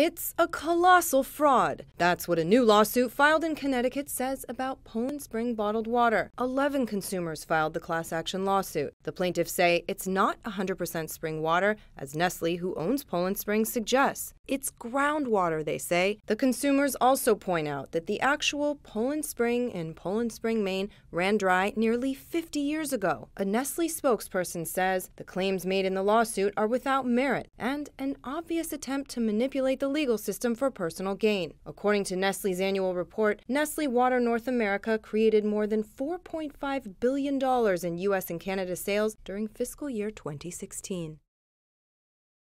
It's a colossal fraud. That's what a new lawsuit filed in Connecticut says about Poland Spring bottled water. 11 consumers filed the class action lawsuit. The plaintiffs say it's not 100% spring water, as Nestle, who owns Poland Spring, suggests. It's groundwater, they say. The consumers also point out that the actual Poland Spring in Poland Spring, Maine ran dry nearly 50 years ago. A Nestle spokesperson says the claims made in the lawsuit are without merit and an obvious attempt to manipulate the legal system for personal gain. According to Nestle's annual report, Nestle Water North America created more than $4.5 billion in U.S. and Canada sales during fiscal year 2016.